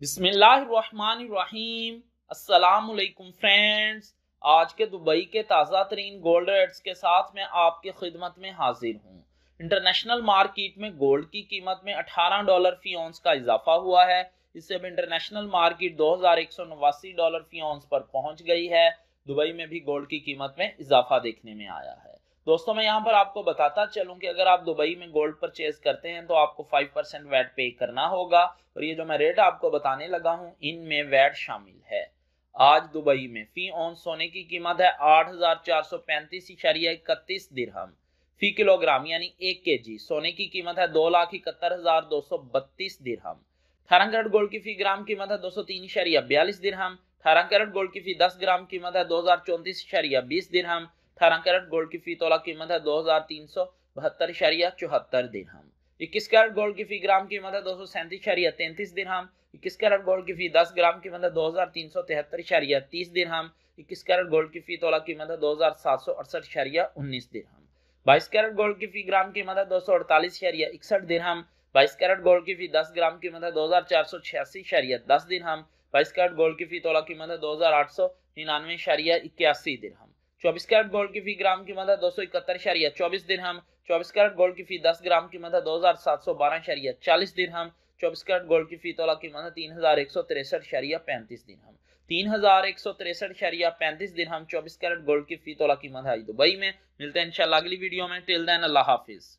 बिसमीम असलकुम फ्रेंड्स आज के दुबई के ताज़ा तरीन गोल्ड रेट्स के साथ मैं आपकी खिदमत में हाजिर हूँ इंटरनेशनल मार्केट में गोल्ड की कीमत में 18 डॉलर फी ऑन्स का इजाफा हुआ है इससे अब इंटरनेशनल मार्केट दो डॉलर फी ऑन्स पर पहुँच गई है दुबई में भी गोल्ड की कीमत में इजाफा देखने में आया है दोस्तों मैं यहाँ पर आपको बताता चलूँ कि अगर आप दुबई में गोल्ड परचेज करते हैं तो आपको 5 परसेंट वैट पे करना होगा और ये जो मैं रेट आपको बताने लगा हूँ इनमें वैट शामिल है आज दुबई में फी ऑन सोने की कीमत है आठ हज़ार चार सौ पैंतीस इकतीस दिरहम फी किलोग्राम यानी एक के जी सोने की कीमत है दो लाख इकहत्तर हज़ार दो सौ बत्तीस दिरहम अठारह करट गोल्ड की फी ग्राम कीमत है दो सौ तीन शरिया बयालीस दिरहम अठारह करट गोल्ड की फी दस ग्राम कीमत है दो हज़ार चौंतीस शरिया बीस दिरहम अठारह कैरेट गोल्ड की फी तोला कीमत है दो हजार तीन सौ बहत्तर शरिया चौहत्तर दिरहम इक्कीस कैरेट गोल्ड की फी ग्राम कीमत है दो सौ सैंतीस शरिया तैंतीस दिरहम इक्कीस कैरेट गोल्ड की फी दस ग्राम कीमत है दो हजार तीन सौ तिहत्तर शरिया तीस दिरहम इक्कीस कैरेट गोल्ड की फी तोला कीमत है दो हजार सात सौ अड़सठ शरिया उन्नीस दिरहम बाईस कैरेट गोल्ड की फी ग्राम कीमत है दो सौ अड़तालीस शरिया इकसठ दिरहम बाईस कैरेट गोल्ड की फी दस ग्राम कीमत है दो हजार चार सौ छियासी शरिया दस दिरहम बाईस कैरेट गोल्ड की फी तोला कीमत है दो हजार आठ सौ निन्यानवे शरिया इक्यासी दिरहम चौबीस कैरेट गोल्ड की फी ग्राम कीमत है दो सौ इकहत्तर शरिया चौबीस दिन हम चौबीस कैरेट गोल्ड की फी दस ग्राम कीमत है दो हजार सात सौ बारह शरिया चालीस दिन हम चौबीस कैरेट गोल्ड की फी तोला कीमत है तीन हजार एक सौ तिरसठ शरिया पैंतीस दिन हम तीन हजार एक सौ तिरसठ शरिया पैंतीस दिन हम चौबीस कैरेट गोल्ड की फी तोला कीमत है दुबई में मिलते हैं इंशाल्लाह अगली वीडियो में टिल देन अल्लाह हाफिज़